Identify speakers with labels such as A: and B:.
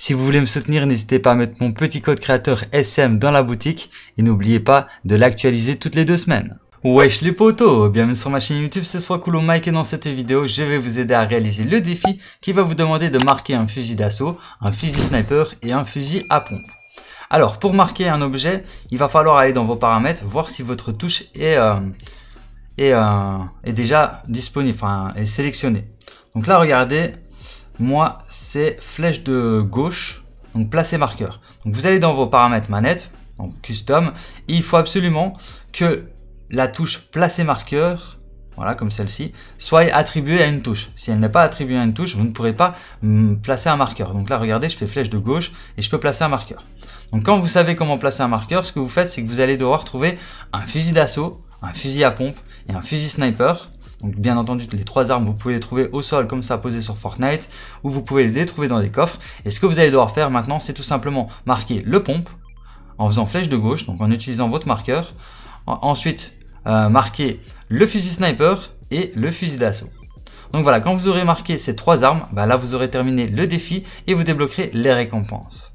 A: Si vous voulez me soutenir, n'hésitez pas à mettre mon petit code créateur SM dans la boutique et n'oubliez pas de l'actualiser toutes les deux semaines. Wesh les potos Bienvenue sur ma chaîne YouTube, ce soit Coolo Mike et dans cette vidéo, je vais vous aider à réaliser le défi qui va vous demander de marquer un fusil d'assaut, un fusil sniper et un fusil à pompe. Alors, pour marquer un objet, il va falloir aller dans vos paramètres, voir si votre touche est, euh, est, euh, est déjà disponible, enfin, est sélectionnée. Donc là, regardez, moi, c'est flèche de gauche, donc placer marqueur. vous allez dans vos paramètres manette, donc custom, il faut absolument que la touche placer marqueur, voilà comme celle-ci, soit attribuée à une touche. Si elle n'est pas attribuée à une touche, vous ne pourrez pas hum, placer un marqueur. Donc là, regardez, je fais flèche de gauche et je peux placer un marqueur. Donc quand vous savez comment placer un marqueur, ce que vous faites, c'est que vous allez devoir trouver un fusil d'assaut, un fusil à pompe et un fusil sniper. Donc bien entendu, les trois armes, vous pouvez les trouver au sol comme ça, posé sur Fortnite, ou vous pouvez les trouver dans des coffres. Et ce que vous allez devoir faire maintenant, c'est tout simplement marquer le pompe en faisant flèche de gauche, donc en utilisant votre marqueur. Ensuite, euh, marquer le fusil sniper et le fusil d'assaut. Donc voilà, quand vous aurez marqué ces trois armes, bah là vous aurez terminé le défi et vous débloquerez les récompenses.